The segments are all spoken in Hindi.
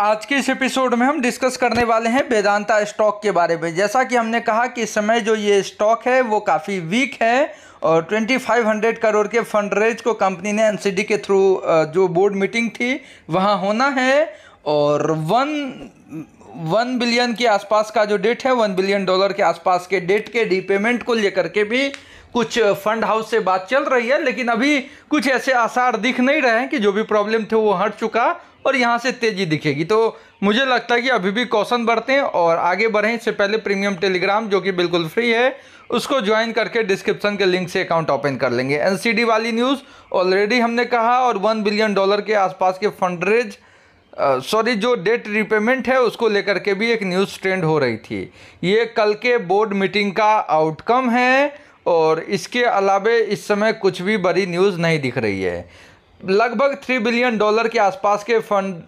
आज के इस एपिसोड में हम डिस्कस करने वाले हैं वेदांता स्टॉक के बारे में जैसा कि हमने कहा कि इस समय जो ये स्टॉक है वो काफ़ी वीक है और 2500 करोड़ के फंड रेज को कंपनी ने एनसीडी के थ्रू जो बोर्ड मीटिंग थी वहाँ होना है और वन वन बिलियन के आसपास का जो डेट है वन बिलियन डॉलर के आसपास के डेट के रीपेमेंट को लेकर के भी कुछ फंड हाउस से बात चल रही है लेकिन अभी कुछ ऐसे आसार दिख नहीं रहे हैं कि जो भी प्रॉब्लम थे वो हट चुका और यहाँ से तेज़ी दिखेगी तो मुझे लगता है कि अभी भी कौशन हैं और आगे बढ़ें इससे पहले प्रीमियम टेलीग्राम जो कि बिल्कुल फ्री है उसको ज्वाइन करके डिस्क्रिप्शन के लिंक से अकाउंट ओपन कर लेंगे एनसीडी वाली न्यूज़ ऑलरेडी हमने कहा और वन बिलियन डॉलर के आसपास के फंड रेज सॉरी जो डेट रिपेमेंट है उसको लेकर के भी एक न्यूज़ ट्रेंड हो रही थी ये कल के बोर्ड मीटिंग का आउटकम है और इसके अलावे इस समय कुछ भी बड़ी न्यूज़ नहीं दिख रही है लगभग थ्री बिलियन डॉलर के आसपास के फंड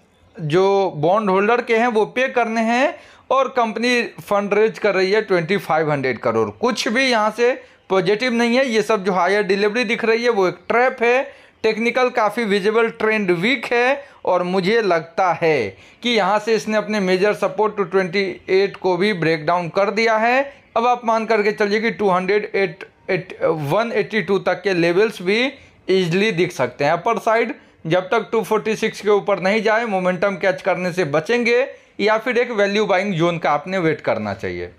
जो बॉन्ड होल्डर के हैं वो पे करने हैं और कंपनी फंड रेज कर रही है ट्वेंटी फाइव हंड्रेड करोड़ कुछ भी यहाँ से पॉजिटिव नहीं है ये सब जो हायर डिलीवरी दिख रही है वो एक ट्रैप है टेक्निकल काफ़ी विजिबल ट्रेंड वीक है और मुझे लगता है कि यहाँ से इसने अपने major support two twenty eight को भी ब्रेक डाउन कर दिया है अब आप मान करके चलिए कि two hundred eight one eighty two तक के लेवल्स भी इजली दिख सकते हैं अपर साइड जब तक 246 के ऊपर नहीं जाए मोमेंटम कैच करने से बचेंगे या फिर एक वैल्यू बाइंग जोन का आपने वेट करना चाहिए